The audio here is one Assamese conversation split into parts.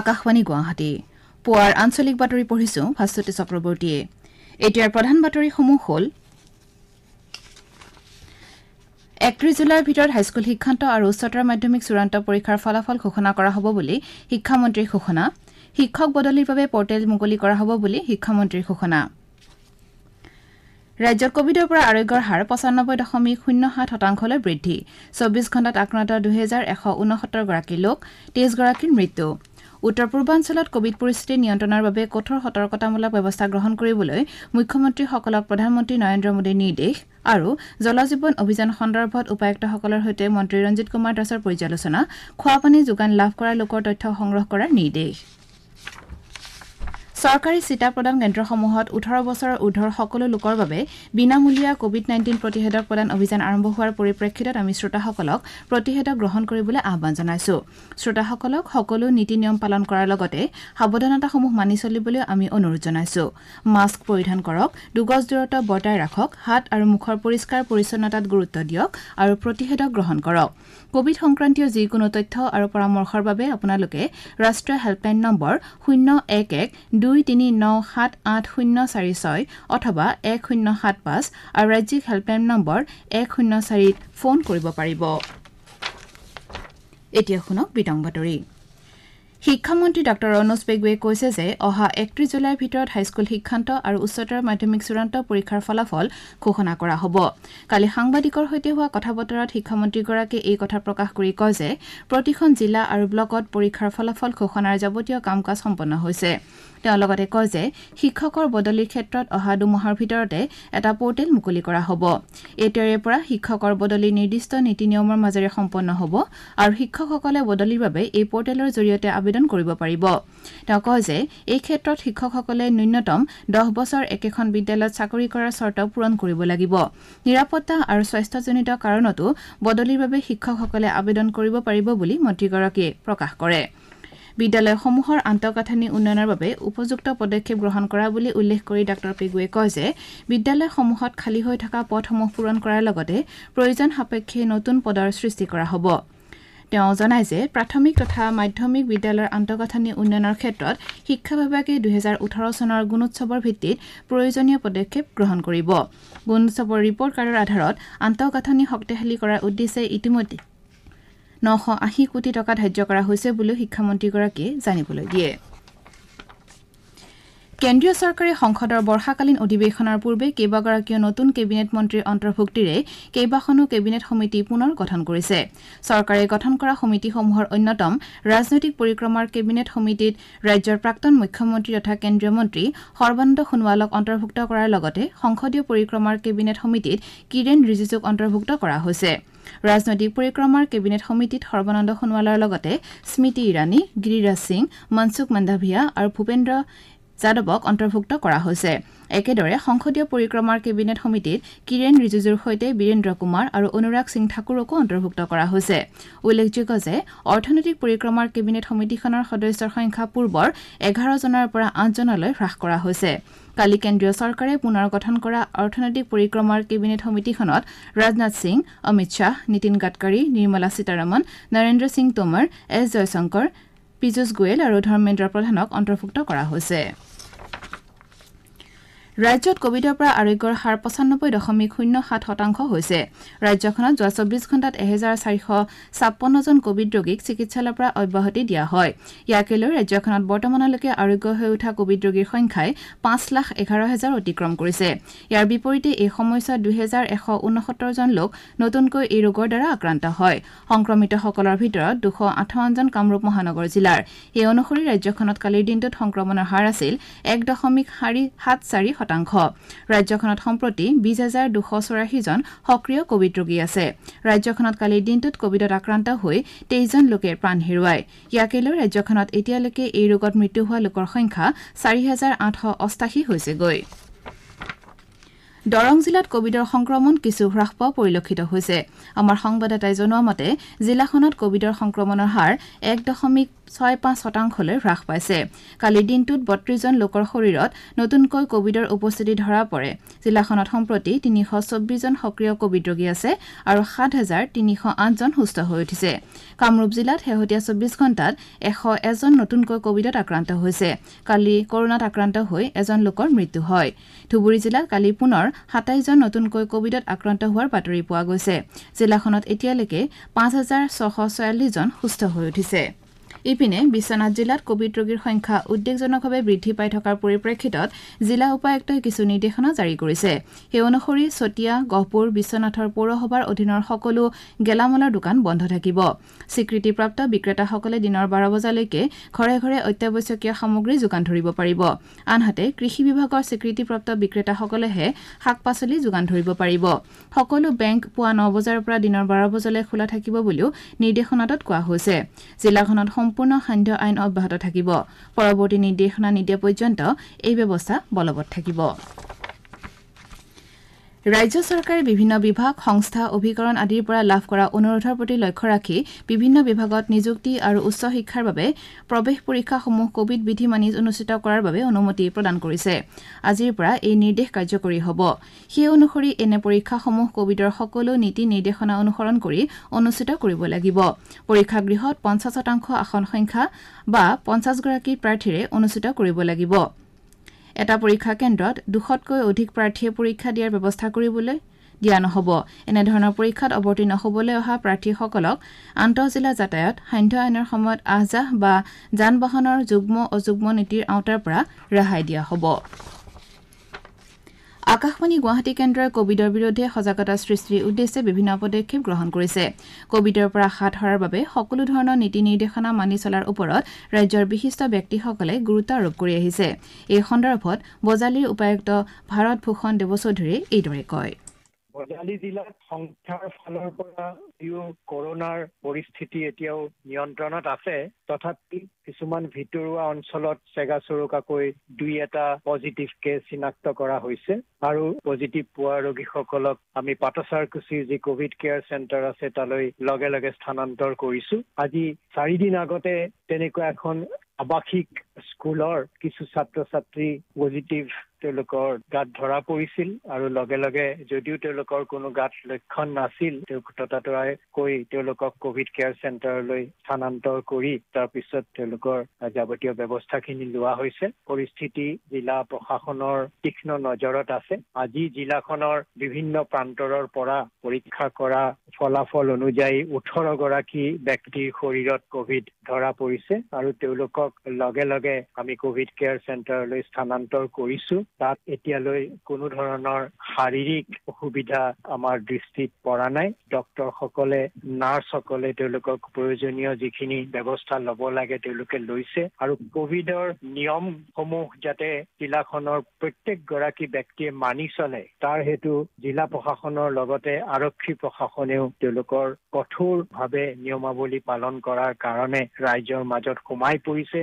আকাশবাণী গুৱাহাটী পুৱাৰ আঞ্চলিক বাতৰি পঢ়িছো ভাস্বতী চক্ৰৱৰ্তীয়ে এতিয়াৰ প্ৰধান বাতৰিসমূহ হ'ল একত্ৰিশ জুলাইৰ ভিতৰত হাইস্কুল শিক্ষান্ত আৰু উচ্চতৰ মাধ্যমিক চূড়ান্ত পৰীক্ষাৰ ফলাফল ঘোষণা কৰা হ'ব বুলি শিক্ষামন্ত্ৰীৰ ঘোষণা শিক্ষক বদলিৰ বাবে পৰ্টেল মুকলি কৰা হ'ব বুলি শিক্ষামন্ত্ৰীৰ ঘোষণা ৰাজ্যত কোভিডৰ পৰা আৰোগ্যৰ হাৰ পঁচানব্বৈ দশমিক শূন্য সাত শতাংশলৈ বৃদ্ধি চৌবিছ ঘণ্টাত আক্ৰান্ত দুহেজাৰ এশ ঊনসত্তৰগৰাকী লোক তেইছগৰাকীৰ মৃত্যু উত্তৰ পূৰ্বাঞ্চলত কোভিড পৰিস্থিতি নিয়ন্ত্ৰণৰ বাবে কঠোৰ সতৰ্কতামূলক ব্যৱস্থা গ্ৰহণ কৰিবলৈ মুখ্যমন্ত্ৰীসকলক প্ৰধানমন্ত্ৰী নৰেন্দ্ৰ মোদীৰ নিৰ্দেশ আৰু জল জীৱন অভিযান সন্দৰ্ভত উপায়ুক্তসকলৰ সৈতে মন্ত্ৰী ৰঞ্জিত কুমাৰ দাসৰ পৰ্যালোচনা খোৱাপানী যোগান লাভ কৰা লোকৰ তথ্য সংগ্ৰহ কৰাৰ নিৰ্দেশ চৰকাৰী চিটা প্ৰদান কেন্দ্ৰসমূহত ওঠৰ বছৰৰ ঊৰ্ধৰ সকলো লোকৰ বাবে বিনামূলীয়া কোভিড নাইণ্টিন প্ৰতিষেধক প্ৰদান অভিযান আৰম্ভ হোৱাৰ পৰিপ্ৰেক্ষিতত আমি শ্ৰোতাসকলক প্ৰতিষেধক গ্ৰহণ কৰিবলৈ আহান জনাইছো শ্ৰোতাসকলক সকলো নীতি নিয়ম পালন কৰাৰ লগতে সাৱধানতাসমূহ মানি চলিবলৈ আমি অনুৰোধ জনাইছো মাস্ক পৰিধান কৰক দুগজ দূৰত্ব বৰ্তাই ৰাখক হাত আৰু মুখৰ পৰিষ্কাৰ পৰিচ্ছন্নতাত গুৰুত্ব দিয়ক আৰু প্ৰতিষেধক গ্ৰহণ কৰক কোভিড সংক্ৰান্তীয় যিকোনো তথ্য আৰু পৰামৰ্শৰ বাবে আপোনালোকে ৰাষ্ট্ৰীয় হেল্পলাইন নম্বৰ শূন্য এক এক দুই দুই তিনি ন সাত আঠ শূন্য চাৰি ছয় অথবা এক শূন্য সাত পাঁচ আৰু ৰাজ্যিক হেল্পলাইন নম্বৰ এক শূন্য চাৰিত ফোন কৰিব পাৰিব শিক্ষামন্ত্ৰী ডাঃ অনুজ পেগুৱে কৈছে যে অহা একত্ৰিছ জুলাইৰ ভিতৰত হাইস্কুল শিক্ষান্ত আৰু উচ্চতৰ মাধ্যমিক চূড়ান্ত পৰীক্ষাৰ ফলাফল ঘোষণা কৰা হ'ব কালি সাংবাদিকৰ সৈতে হোৱা কথা বতৰাত শিক্ষামন্ত্ৰীগৰাকীয়ে এই কথা প্ৰকাশ কৰি কয় যে প্ৰতিখন জিলা আৰু ব্লকত পৰীক্ষাৰ ফলাফল ঘোষণাৰ যাৱতীয় কাম কাজ সম্পন্ন হৈছে তেওঁ লগতে কয় যে শিক্ষকৰ বদলিৰ ক্ষেত্ৰত অহা দুমাহৰ ভিতৰতে এটা পৰ্টেল মুকলি কৰা হ'ব এতিয়াৰে পৰা শিক্ষকৰ বদলি নিৰ্দিষ্ট নীতি নিয়মৰ মাজেৰে সম্পন্ন হ'ব আৰু শিক্ষকসকলে বদলিৰ বাবে এই পৰ্টেলৰ জৰিয়তে আবেদন কৰিব পাৰিব তেওঁ কয় যে এই ক্ষেত্ৰত শিক্ষকসকলে ন্যূনতম দহ বছৰ একেখন বিদ্যালয়ত চাকৰি কৰাৰ চৰ্ত পূৰণ কৰিব লাগিব নিৰাপত্তা আৰু স্বাস্থ্যজনিত কাৰণতো বদলিৰ বাবে শিক্ষকসকলে আবেদন কৰিব পাৰিব বুলি মন্ত্ৰীগৰাকীয়ে প্ৰকাশ কৰে বিদ্যালয়সমূহৰ আন্তঃগাঁথনি উন্নয়নৰ বাবে উপযুক্ত পদক্ষেপ গ্ৰহণ কৰা বুলি উল্লেখ কৰি ডাঃ পেগুৱে কয় যে বিদ্যালয়সমূহত খালী হৈ থকা পথসমূহ পূৰণ কৰাৰ লগতে প্ৰয়োজন সাপেক্ষে নতুন পদৰ সৃষ্টি কৰা হ'ব তেওঁ জনায় যে প্ৰাথমিক তথা মাধ্যমিক বিদ্যালয়ৰ আন্তঃগাঁথনি উন্নয়নৰ ক্ষেত্ৰত শিক্ষা বিভাগে দুহেজাৰ ওঠৰ চনৰ গুণোৎসৱৰ ভিত্তিত প্ৰয়োজনীয় পদক্ষেপ গ্ৰহণ কৰিব গুণোৎসৱৰ ৰিপৰ্ট কাৰ্ডৰ আধাৰত আন্তঃগাঁথনি শক্তিশালী কৰাৰ উদ্দেশ্যে ইতিমধ্যে নশ আশী কোটি টকা ধাৰ্য কৰা হৈছে বুলিও শিক্ষামন্ত্ৰীগৰাকীয়ে জানিবলৈ দিয়ে কেন্দ্ৰীয় চৰকাৰে সংসদৰ বৰ্ষাকালীন অধিৱেশনৰ পূৰ্বে কেইবাগৰাকীও নতুন কেবিনেট মন্ত্ৰীৰ অন্তৰ্ভুক্তিৰে কেইবাখনো কেবিনেট সমিতি পুনৰ গঠন কৰিছে চৰকাৰে গঠন কৰা সমিতিসমূহৰ অন্যতম ৰাজনৈতিক পৰিক্ৰমাৰ কেবিনেট সমিতিত ৰাজ্যৰ প্ৰাক্তন মুখ্যমন্ত্ৰী তথা কেন্দ্ৰীয় মন্ত্ৰী সৰ্বানন্দ সোণোৱালক অন্তৰ্ভুক্ত কৰাৰ লগতে সংসদীয় পৰিক্ৰমাৰ কেবিনেট সমিতিত কিৰেণ ৰিজিজুক অন্তৰ্ভুক্ত কৰা হৈছে ৰাজনৈতিক পৰিক্ৰমাৰ কেবিনেট সমিতিত সৰ্বানন্দ সোণোৱালৰ লগতে স্মৃতি ইৰাণী গিৰিৰাজ সিং মনসুখ মাণ্ডাভিয়া আৰু ভূপেন্দ্ৰ যাদৱক অন্তৰ্ভুক্ত কৰা হৈছে একেদৰে সংসদীয় পৰিক্ৰমাৰ কেবিনেট সমিতিত কিৰেণ ৰিজিজুৰ সৈতে বীৰেন্দ্ৰ কুমাৰ আৰু অনুৰাগ সিং ঠাকুৰকো অন্তৰ্ভুক্ত কৰা হৈছে উল্লেখযোগ্য যে অৰ্থনৈতিক পৰিক্ৰমাৰ কেবিনেট সমিতিখনৰ সদস্যৰ সংখ্যা পূৰ্বৰ এঘাৰজনৰ পৰা আঠজনলৈ হ্ৰাস কৰা হৈছে কালি কেন্দ্ৰীয় চৰকাৰে পুনৰ গঠন কৰা অৰ্থনৈতিক পৰিক্ৰমাৰ কেবিনেট সমিতিখনত ৰাজনাথ সিং অমিত শ্বাহ নীতিন গাডকাৰী নিৰ্মলা সীতাৰমন নৰেন্দ্ৰ সিং টোমৰ এছ জয়শংকৰ পীযুষ গোৱেল আৰু ধৰ্মেন্দ্ৰ প্ৰধানক অন্তৰ্ভুক্ত কৰা হৈছে ৰাজ্যত কোৱিডৰ পৰা আৰোগ্যৰ হাৰ পঁচানব্বৈ দশমিক শূন্য সাত শতাংশ হৈছে ৰাজ্যখনত যোৱা চৌবিছ ঘণ্টাত এহেজাৰ চাৰিশ ছাপন্নজন কোৱিড ৰোগীক চিকিৎসালয়ৰ পৰা অব্যাহতি দিয়া হয় ইয়াকে লৈ ৰাজ্যখনত বৰ্তমানলৈকে আৰোগ্য হৈ উঠা কোৱিড ৰোগীৰ সংখ্যাই পাঁচ লাখ এঘাৰ হেজাৰ অতিক্ৰম কৰিছে ইয়াৰ বিপৰীতে এই সময়ছোৱাত দুহেজাৰ এশ ঊনসত্তৰজন লোক নতুনকৈ এই ৰোগৰ দ্বাৰা আক্ৰান্ত হয় সংক্ৰমিতসকলৰ ভিতৰত দুশ আঠাৱন্নজন কামৰূপ মহানগৰ জিলাৰ সেই অনুসৰি ৰাজ্যখনত কালিৰ দিনটোত সংক্ৰমণৰ হাৰ আছিল এক দশমিক চাৰি সাত চাৰি শতাংশ শতাংশ ৰাজ্যখনত সম্প্ৰতি বিশ হাজাৰ দুশ চৌৰাশীজন সক্ৰিয় কোৱিড ৰোগী আছে ৰাজ্যখনত কালিৰ দিনটোত কোৱিডত আক্ৰান্ত হৈ তেইছজন লোকে প্ৰাণ হেৰুৱায় ইয়াকে লৈ ৰাজ্যখনত এতিয়ালৈকে এই ৰোগত মৃত্যু হোৱা লোকৰ সংখ্যা চাৰি হাজাৰ আঠশ অষ্টাশী হৈছেগৈ দৰং জিলাত কোৱিডৰ সংক্ৰমণ কিছু হ্ৰাস পোৱা পৰিলক্ষিত হৈছে আমাৰ সংবাদদাতাই জনোৱা মতে জিলাখনত কোৱিডৰ সংক্ৰমণৰ হাৰ এক দশমিক ছয় পাঁচ শতাংশলৈ হ্ৰাস পাইছে কালিৰ দিনটোত বত্ৰিশজন লোকৰ শৰীৰত নতুনকৈ কোৱিডৰ উপস্থিতি ধৰা পৰে জিলাখনত সম্প্ৰতি তিনিশ চৌব্বিছজন সক্ৰিয় কোৱিড ৰোগী আছে আৰু সাত হাজাৰ তিনিশ আঠজন সুস্থ হৈ উঠিছে কামৰূপ জিলাত শেহতীয়া চৌব্বিছ ঘণ্টাত এশ এজন নতুনকৈ কোৱিডত আক্ৰান্ত হৈছে কালি কৰোণাত আক্ৰান্ত হৈ এজন লোকৰ মৃত্যু হয় ধুবুৰী জিলাত কালি পুনৰ সাতাইছজন নতুনকৈ কোৱিডত আক্ৰান্ত হোৱাৰ বাতৰি পোৱা গৈছে জিলাখনত এতিয়ালৈকে পাঁচ হাজাৰ ছশ ছয়াল্লিছজন সুস্থ হৈ উঠিছে ইপিনে বিশ্বনাথ জিলাত কোভিড ৰোগীৰ সংখ্যা উদ্বেগজনকভাৱে বৃদ্ধি পাই থকাৰ পৰিপ্ৰেক্ষিতত জিলা উপায়ুক্তই কিছু নিৰ্দেশনা জাৰি কৰিছে সেই অনুসৰি চতিয়া গহপুৰ বিশ্বনাথৰ পৌৰসভাৰ অধীনৰ সকলো গেলামালৰ দোকান বন্ধ থাকিব স্বীকৃতিপ্ৰাপ্ত বিক্ৰেতাসকলে দিনৰ বাৰ বজালৈকে ঘৰে ঘৰে অত্যাৱশ্যকীয় সামগ্ৰী যোগান ধৰিব পাৰিব আনহাতে কৃষি বিভাগৰ স্বীকৃতিপ্ৰাপ্ত বিক্ৰেতাসকলেহে শাক পাচলি যোগান ধৰিব পাৰিব সকলো বেংক পুৱা ন বজাৰ পৰা দিনৰ বাৰ বজালৈ খোলা থাকিব বুলিও নিৰ্দেশনাত কোৱা হৈছে জিলাখনত সম্পূৰ্ণ সান্ধ্য আইন অব্যাহত থাকিব পৰৱৰ্তী নিৰ্দেশনা নিদিয়া পৰ্যন্ত এই ব্যৱস্থা বলবৎ থাকিব ৰাজ্য চৰকাৰে বিভিন্ন বিভাগ সংস্থা অভিকৰণ আদিৰ পৰা লাভ কৰা অনুৰোধৰ প্ৰতি লক্ষ্য ৰাখি বিভিন্ন বিভাগত নিযুক্তি আৰু উচ্চ শিক্ষাৰ বাবে প্ৰৱেশ পৰীক্ষাসমূহ কোৱিড বিধি মানি অনুষ্ঠিত কৰাৰ বাবে অনুমতি প্ৰদান কৰিছে আজিৰ পৰা এই নিৰ্দেশ কাৰ্যকৰী হ'ব সেই অনুসৰি এনে পৰীক্ষাসমূহ কোৱিডৰ সকলো নীতি নিৰ্দেশনা অনুসৰণ কৰি অনুষ্ঠিত কৰিব লাগিব পৰীক্ষাগৃহত পঞ্চাছ শতাংশ আসন সংখ্যা বা পঞ্চাছগৰাকী প্ৰাৰ্থীৰে অনুষ্ঠিত কৰিব লাগিব এটা পৰীক্ষা কেন্দ্ৰত দুশতকৈ অধিক প্ৰাৰ্থীয়ে পৰীক্ষা দিয়াৰ ব্যৱস্থা কৰিবলৈ দিয়া নহ'ব এনেধৰণৰ পৰীক্ষাত অৱতীৰ্ণ হ'বলৈ অহা প্ৰাৰ্থীসকলক আন্তঃজিলা যাতায়ত সান্ধ্য আইনৰ সময়ত আহ যাহ বা যান বাহনৰ যুগ্ম অযুগ্ম নীতিৰ আওতাৰ পৰা ৰেহাই দিয়া হ'ব আকাশবাণী গুৱাহাটী কেন্দ্ৰই কোভিডৰ বিৰুদ্ধে সজাগতা সৃষ্টিৰ উদ্দেশ্যে বিভিন্ন পদক্ষেপ গ্ৰহণ কৰিছে কোভিডৰ পৰা হাত সৰাৰ বাবে সকলো ধৰণৰ নীতি নিৰ্দেশনা মানি চলাৰ ওপৰত ৰাজ্যৰ বিশিষ্ট ব্যক্তিসকলে গুৰুত্ব আৰোপ কৰি আহিছে এই সন্দৰ্ভত বজালীৰ উপায়ুক্ত ভাৰত ভূষণ দেৱচৌধুৰীয়ে এইদৰে কয় বজালী জিলাত সংস্থাৰ ফালৰ পৰা যদিও কৰোণাৰ পৰিস্থিতি এতিয়াও নিয়ন্ত্ৰণত আছে তথাপি কিছুমান ভিতৰুৱা অঞ্চলত চেগা চৰকাকৈ দুই এটা পজিটিভ কেছ চিনাক্ত কৰা হৈছে আৰু পজিটিভ পোৱা ৰোগীসকলক আমি পাটাচাৰকুচিৰ যি কভিড কেয়াৰ চেণ্টাৰ আছে তালৈ লগে লগে স্থানান্তৰ কৰিছো আজি চাৰিদিন আগতে তেনেকুৱা এখন আৱাসিক স্কুলৰ কিছু ছাত্ৰ ছাত্ৰী পজিটিভ তেওঁলোকৰ গাত ধৰা পৰিছিল আৰু লগে লগে যদিও তেওঁলোকৰ কোনো গাত লক্ষণ নাছিল তেওঁ ততাতৰাই কৈ তেওঁলোকক কভিড কেয়াৰ চেণ্টাৰলৈ স্থানান্তৰ কৰি তাৰপিছত তেওঁলোকৰ যাৱতীয় ব্যৱস্থাখিনি লোৱা হৈছে পৰিস্থিতি জিলা প্ৰশাসনৰ তীক্ষ্ণ নজৰত আছে আজি জিলাখনৰ বিভিন্ন প্ৰান্তৰৰ পৰা পৰীক্ষা কৰা ফলাফল অনুযায়ী ওঠৰগৰাকী ব্যক্তিৰ শৰীৰত কভিড ধৰা পৰিছে আৰু তেওঁলোকক লগে লগে আমি কভিড কেয়াৰ চেণ্টাৰলৈ স্থানান্তৰ কৰিছো তাত এতিয়ালৈ কোনো ধৰণৰ শাৰীৰিক অসুবিধা আমাৰ দৃষ্টিত পৰা নাই ডক্তৰসকল সকলে তেওঁলোকক প্ৰয়োজনীয় যিখিনি ব্যৱস্থা ল'ব লাগে তেওঁলোকে লৈছে আৰু কভিডৰ নিয়ম সমূহ যাতে জিলাখনৰ প্ৰত্যেকগৰাকী ব্যক্তিয়ে মানি চলে তাৰ হেতু জিলা প্ৰশাসনৰ লগতে আৰক্ষী প্ৰশাসনেও তেওঁলোকৰ কঠোৰভাৱে নিয়মাৱলী পালন কৰাৰ কাৰণে ৰাইজৰ মাজত সোমাই পৰিছে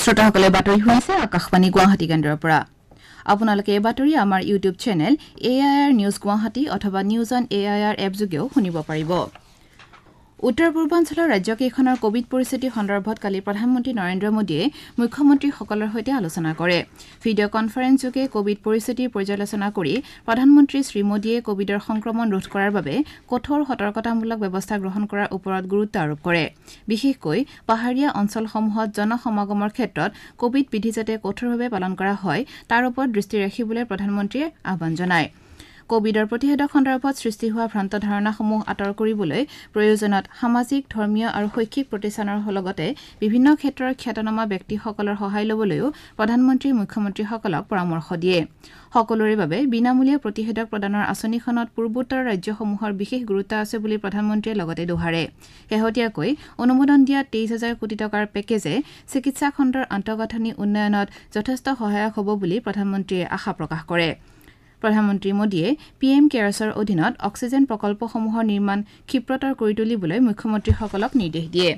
শ্ৰোতাসকলে বাতৰি শুনিছে আকাশবাণী গুৱাহাটী কেন্দ্ৰৰ পৰা আপোনালোকে এই বাতৰি আমাৰ YouTube channel A I R news Guwahati অথবা news on A I R এপযোগেও শুনিব পাৰিব উত্তৰ পূৰ্বাঞ্চলৰ ৰাজ্যকেইখনৰ কোৱিড পৰিস্থিতি সন্দৰ্ভত কালি প্ৰধানমন্ত্ৰী নৰেন্দ্ৰ মোদীয়ে মুখ্যমন্ত্ৰীসকলৰ সৈতে আলোচনা কৰে ভিডিঅ' কনফাৰেন্সযোগে কোৱিড পৰিস্থিতিৰ পৰ্যালোচনা কৰি প্ৰধানমন্ত্ৰী শ্ৰীমোদীয়ে কোৱিডৰ সংক্ৰমণ ৰোধ কৰাৰ বাবে কঠোৰ সতৰ্কতামূলক ব্যৱস্থা গ্ৰহণ কৰাৰ ওপৰত গুৰুত্ব আৰোপ কৰে বিশেষকৈ পাহাৰীয়া অঞ্চলসমূহত জনসমাগমৰ ক্ষেত্ৰত কোৱিড বিধি যাতে কঠোৰভাৱে পালন কৰা হয় তাৰ ওপৰত দৃষ্টি ৰাখিবলৈ প্ৰধানমন্ত্ৰীয়ে আহান জনায় কোভিডৰ প্ৰতিষেধক সন্দৰ্ভত সৃষ্টি হোৱা ভ্ৰান্ত ধাৰণাসমূহ আঁতৰ কৰিবলৈ প্ৰয়োজনত সামাজিক ধৰ্মীয় আৰু শৈক্ষিক প্ৰতিষ্ঠানৰ লগতে বিভিন্ন ক্ষেত্ৰৰ খ্যাতনামা ব্যক্তিসকলৰ সহায় ল'বলৈও প্ৰধানমন্ত্ৰী মুখ্যমন্ত্ৰীসকলক পৰামৰ্শ দিয়ে সকলোৰে বাবে বিনামূলীয়া প্ৰতিষেধক প্ৰদানৰ আঁচনিখনত পূৰ্বোত্তৰ ৰাজ্যসমূহৰ বিশেষ গুৰুত্ব আছে বুলি প্ৰধানমন্ত্ৰীয়ে লগতে দোহাৰে শেহতীয়াকৈ অনুমোদন দিয়া তেইছ হাজাৰ কোটি টকাৰ পেকেজে চিকিৎসা খণ্ডৰ আন্তঃগাঁথনি উন্নয়নত যথেষ্ট সহায়ক হ'ব বুলি প্ৰধানমন্ত্ৰীয়ে আশা প্ৰকাশ কৰিছে প্ৰধানমন্ত্ৰী মোদীয়ে পি এম কেয়াৰ্ছৰ অধীনত অক্সিজেন প্ৰকল্পসমূহৰ নিৰ্মাণ ক্ষীপ্ৰতৰ কৰি তুলিবলৈ মুখ্যমন্ত্ৰীসকলক নিৰ্দেশ দিয়ে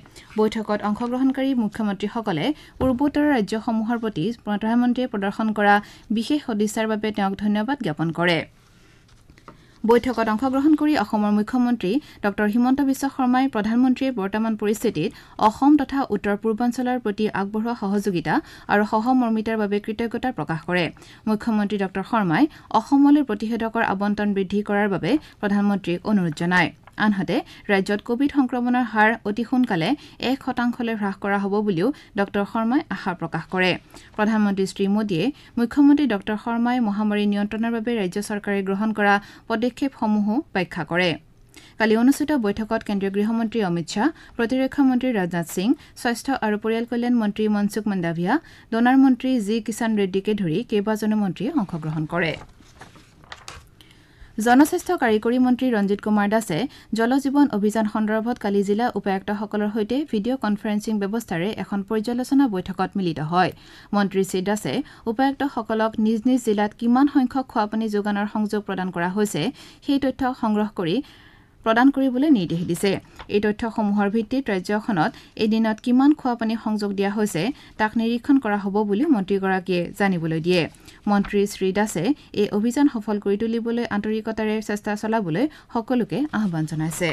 বৈঠকত অংশগ্ৰহণকাৰী মুখ্যমন্ত্ৰীসকলে পূৰ্বোত্তৰ ৰাজ্যসমূহৰ প্ৰতি প্ৰধানমন্ত্ৰীয়ে প্ৰদৰ্শন কৰা বিশেষ সদিচ্ছাৰ বাবে তেওঁক ধন্যবাদ জ্ঞাপন কৰিছে বৈঠকত অংশগ্ৰহণ কৰি অসমৰ মুখ্যমন্ত্ৰী ডঃ হিমন্ত বিশ্ব শৰ্মাই প্ৰধানমন্ত্ৰীয়ে বৰ্তমান পৰিস্থিতিত অসম তথা উত্তৰ পূৰ্বাঞ্চলৰ প্ৰতি আগবঢ়োৱা সহযোগিতা আৰু সহমৰ্মিতাৰ বাবে কৃতজ্ঞতা প্ৰকাশ কৰে মুখ্যমন্ত্ৰী ডঃ শৰ্মাই অসমলৈ প্ৰতিষেধকৰ আবণ্টন বৃদ্ধি কৰাৰ বাবে প্ৰধানমন্ত্ৰীক অনুৰোধ জনায় আনহাতে ৰাজ্যত কোভিড সংক্ৰমণৰ হাৰ অতি সোনকালে এক শতাংশলৈ হ্ৰাস কৰা হ'ব বুলিও ডঃ শৰ্মাই আশা প্ৰকাশ কৰে প্ৰধানমন্ত্ৰী শ্ৰীমোদীয়ে মুখ্যমন্ত্ৰী ডঃ শৰ্মাই মহামাৰী নিয়ন্ত্ৰণৰ বাবে ৰাজ্য চৰকাৰে গ্ৰহণ কৰা পদক্ষেপসমূহো ব্যাখ্যা কৰে কালি অনুষ্ঠিত বৈঠকত কেন্দ্ৰীয় গৃহমন্ত্ৰী অমিত শ্বাহ প্ৰতিৰক্ষা মন্ত্ৰী ৰাজনাথ সিং স্বাস্থ্য আৰু পৰিয়াল কল্যাণ মন্ত্ৰী মনসুখ মাণ্ডাভিয়া ডনাৰ মন্ত্ৰী জি কিষাণ ৰেড্ডীকে ধৰি কেইবাজনো মন্ত্ৰীয়ে অংশগ্ৰহণ কৰিছে জনস্বাস্থ্য কাৰিকৰী মন্ত্ৰী ৰঞ্জিত কুমাৰ দাসে জল জীৱন অভিযান সন্দৰ্ভত কালি জিলা উপায়ুক্তসকলৰ সৈতে ভিডিঅ' কনফাৰেন্সিং ব্যৱস্থাৰে এখন পৰ্যালোচনা বৈঠকত মিলিত হয় মন্ত্ৰী শ্ৰীদাসে উপায়ুক্তসকলক নিজ নিজ জিলাত কিমান সংখ্যক খোৱাপানী যোগানৰ সংযোগ প্ৰদান কৰা হৈছে সেই তথ্য সংগ্ৰহ কৰি প্ৰদান কৰিবলৈ নিৰ্দেশ দিছে এই তথ্যসমূহৰ ভিত্তিত ৰাজ্যখনত এদিনত কিমান খোৱাপানী সংযোগ দিয়া হৈছে তাক নিৰীক্ষণ কৰা হ'ব বুলি মন্ত্ৰীগৰাকীয়ে জানিবলৈ দিয়ে মন্ত্ৰী শ্ৰীদাসে এই অভিযান সফল কৰি তুলিবলৈ আন্তৰিকতাৰে চেষ্টা চলাবলৈ সকলোকে আহ্বান জনাইছে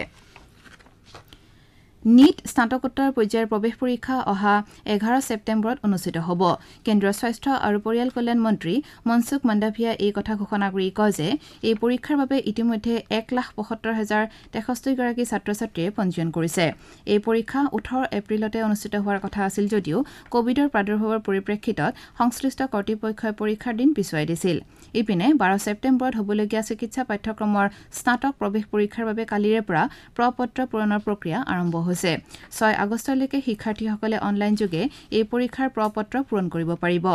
নীট স্নাতকোত্তৰ পৰ্যায়ৰ প্ৰৱেশ পৰীক্ষা অহা এঘাৰ ছেপ্তেম্বৰত অনুষ্ঠিত হ'ব কেন্দ্ৰীয় স্বাস্থ্য আৰু পৰিয়াল কল্যাণ মন্ত্ৰী মনসুখ মাণ্ডাভিয়াই এই কথা ঘোষণা কৰি কয় যে এই পৰীক্ষাৰ বাবে ইতিমধ্যে এক লাখ পয়সত্তৰ হাজাৰ তেষষ্ঠিগৰাকী ছাত্ৰ ছাত্ৰীয়ে পঞ্জীয়ন কৰিছে এই পৰীক্ষা ওঠৰ এপ্ৰিলতে অনুষ্ঠিত হোৱাৰ কথা আছিল যদিও কভিডৰ প্ৰাদুৰ্ভাৱৰ পৰিপ্ৰেক্ষিতত সংশ্লিষ্ট কৰ্তৃপক্ষই পৰীক্ষাৰ দিন পিছুৱাই দিছিল ইপিনে বাৰ ছেপ্তেম্বৰত হ'বলগীয়া চিকিৎসা পাঠ্যক্ৰমৰ স্নাতক প্ৰৱেশ পৰীক্ষাৰ বাবে কালিৰে পৰা প্ৰ পত্ৰ পূৰণৰ প্ৰক্ৰিয়া আৰম্ভ হৈছে হৈছে ছয় আগষ্টলৈকে শিক্ষাৰ্থীসকলে অনলাইন যোগে এই পৰীক্ষাৰ প্ৰ পত্ৰ পূৰণ কৰিব পাৰিব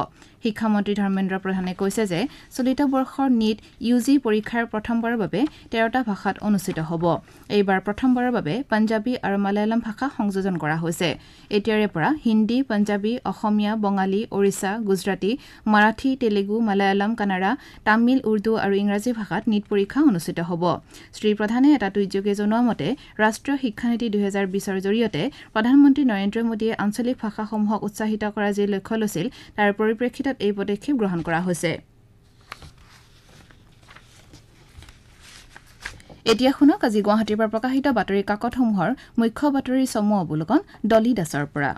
শিক্ষামন্ত্ৰী ধৰ্মেন্দ্ৰ প্ৰধানে কৈছে যে চলিত বৰ্ষৰ নীট ইউ জি পৰীক্ষাৰ প্ৰথমবাৰৰ বাবে তেৰটা ভাষাত অনুষ্ঠিত হ'ব এইবাৰ প্ৰথমবাৰৰ বাবে পাঞ্জাবী আৰু মালায়ালম ভাষা সংযোজন কৰা হৈছে এতিয়াৰে পৰা হিন্দী পাঞ্জাবী অসমীয়া বঙালী ওড়িশা গুজৰাটী মাৰাঠী তেলেগু মালায়ালম কানাড়া তামিল উৰ্দু আৰু ইংৰাজী ভাষাত নীট পৰীক্ষা অনুষ্ঠিত হ'ব শ্ৰীপ্ৰধানে এটা টুইটযোগে জনোৱা মতে ৰাষ্ট্ৰীয় শিক্ষানীতি দুহেজাৰ বিশ অফিচৰ জৰিয়তে প্ৰধানমন্ত্ৰী নৰেন্দ্ৰ মোদীয়ে আঞ্চলিক ভাষাসমূহক উৎসাহিত কৰাৰ যি লক্ষ্য লৈছিল তাৰ পৰিপ্ৰেক্ষিতত এই পদক্ষেপ গ্ৰহণ কৰা হৈছে এতিয়া শুনক আজি গুৱাহাটীৰ পৰা প্ৰকাশিত বাতৰি কাকতসমূহৰ মুখ্য বাতৰি চমু অৱলোকন দলি দাসৰ পৰা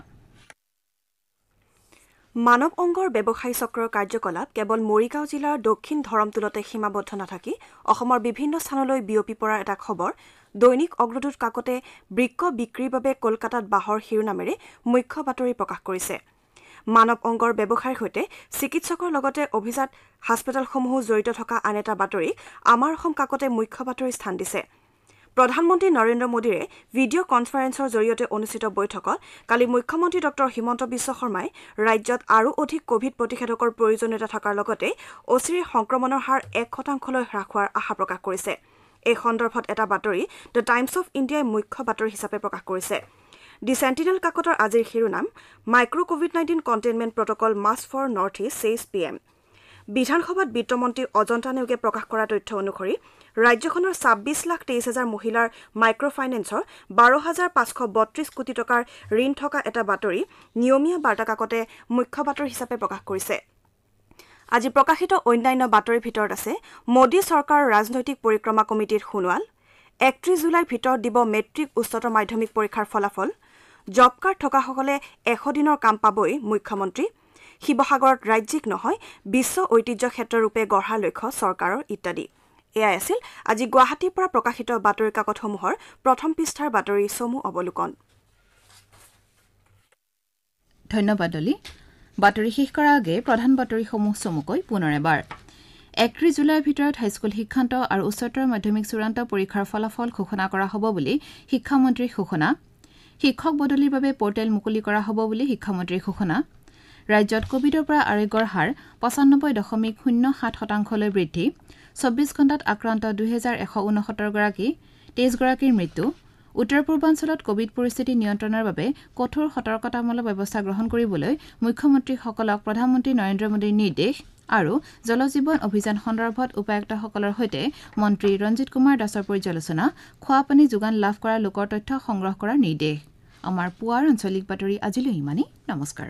মানৱ অংগৰ ব্যৱসায় চক্ৰৰ কাৰ্যকলাপ কেৱল মৰিগাঁও জিলাৰ দক্ষিণ ধৰমটোলতে সীমাবদ্ধ নাথাকি অসমৰ বিভিন্ন স্থানলৈ বিয়পি পৰাৰ এটা খবৰ দৈনিক অগ্ৰদূত কাকতে বৃক্ষ বিক্ৰীৰ বাবে কলকাতাত বাঁহৰ শিৰোনামেৰে মুখ্য বাতৰি প্ৰকাশ কৰিছে মানৱ অংগৰ ব্যৱসায়ৰ সৈতে চিকিৎসকৰ লগতে অভিজাত হাস্পতালসমূহো জড়িত থকা আন এটা বাতৰিক আমাৰ অসম কাকতে মুখ্য বাতৰি স্থান দিছে প্ৰধানমন্ত্ৰী নৰেন্দ্ৰ মোদীৰে ভিডিঅ' কনফাৰেন্সৰ জৰিয়তে অনুষ্ঠিত বৈঠকত কালি মুখ্যমন্ত্ৰী ডঃ হিমন্ত বিশ্ব শৰ্মাই ৰাজ্যত আৰু অধিক কভিড প্ৰতিষেধকৰ প্ৰয়োজনীয়তা থকাৰ লগতে অচিৰে সংক্ৰমণৰ হাৰ এক শতাংশলৈ হ্ৰাস হোৱাৰ আশা প্ৰকাশ কৰিছে এই সন্দৰ্ভত এটা বাতৰি দ্য টাইমছ অব ইণ্ডিয়াই মুখ্য বাতৰি হিচাপে প্ৰকাশ কৰিছে দি চেণ্টিনেল কাকতৰ আজিৰ শিৰোনাম মাইক্ৰ COVID nineteen containment protocol mask for North East says P M বিধানসভাত বিত্তমন্ত্ৰী অজন্তা নেওগে প্ৰকাশ কৰা তথ্য অনুসৰি ৰাজ্যখনৰ ছাব্বিছ লাখ তেইছ হাজাৰ মহিলাৰ মাইক্ৰ' ফাইনেন্সৰ বাৰ হাজাৰ পাঁচশ বত্ৰিছ কোটি টকাৰ ঋণ থকা এটা বাতৰি নিয়মীয়া বাৰ্তা কাকতে মুখ্য বাতৰি হিচাপে প্ৰকাশ কৰিছে আজি প্ৰকাশিত অন্যান্য বাতৰিৰ ভিতৰত আছে মোদী চৰকাৰৰ ৰাজনৈতিক পৰিক্ৰমা কমিটিৰ সোণোৱাল একত্ৰিছ জুলাইৰ ভিতৰত দিব মেট্ৰিক উচ্চতৰ মাধ্যমিক পৰীক্ষাৰ ফলাফল জব কাৰ্ড থকাসকলে এশ দিনৰ কাম পাবই মুখ্যমন্ত্ৰী শিৱসাগৰত ৰাজ্যিক নহয় বিশ্ব ঐতিহ্য ক্ষেত্ৰৰূপে গঢ়াৰ লক্ষ্য চৰকাৰৰ ইত্যাদি এয়াই আছিল আজি গুৱাহাটীৰ পৰা প্ৰকাশিত বাতৰি কাকতসমূহৰ প্ৰথম পৃষ্ঠাৰ বাতৰি চমু অৱলোকন ধন্যবাদ অলী বাতৰি শেষ কৰাৰ আগেয়ে প্ৰধান বাতৰিসমূহ চমুকৈ পুনৰ এবাৰ একত্ৰিশ জুলাইৰ ভিতৰত হাইস্কুল শিক্ষান্ত আৰু উচ্চতৰ মাধ্যমিক চূড়ান্ত পৰীক্ষাৰ ফলাফল ঘোষণা কৰা হ'ব বুলি শিক্ষামন্ত্ৰীৰ ঘোষণা শিক্ষক বদলিৰ বাবে পৰ্টেল মুকলি কৰা হ'ব বুলি শিক্ষামন্ত্ৰীৰ ঘোষণা ৰাজ্যত কোভিডৰ পৰা আৰোগ্যৰ হাৰ পঁচানব্বৈ দশমিক শূন্য সাত শতাংশলৈ বৃদ্ধি চৌব্বিছ ঘণ্টাত আক্ৰান্ত দুহেজাৰ এশ ঊনসত্তৰগৰাকী তেইছগৰাকীৰ মৃত্যু উত্তৰ পূৰ্বাঞ্চলত কোৱিড পৰিস্থিতি নিয়ন্ত্ৰণৰ বাবে কঠোৰ সতৰ্কতামূলক ব্যৱস্থা গ্ৰহণ কৰিবলৈ মুখ্যমন্ত্ৰীসকলক প্ৰধানমন্ত্ৰী নৰেন্দ্ৰ মোদীৰ নিৰ্দেশ আৰু জল জীৱন অভিযান সন্দৰ্ভত উপায়ুক্তসকলৰ সৈতে মন্ত্ৰী ৰঞ্জিত কুমাৰ দাসৰ পৰ্যালোচনা খোৱাপানী যোগান লাভ কৰা লোকৰ তথ্য সংগ্ৰহ কৰাৰ নিৰ্দেশ আমাৰ পুৱাৰ আঞ্চলিক বাতৰি আজিলৈ ইমানেই নমস্কাৰ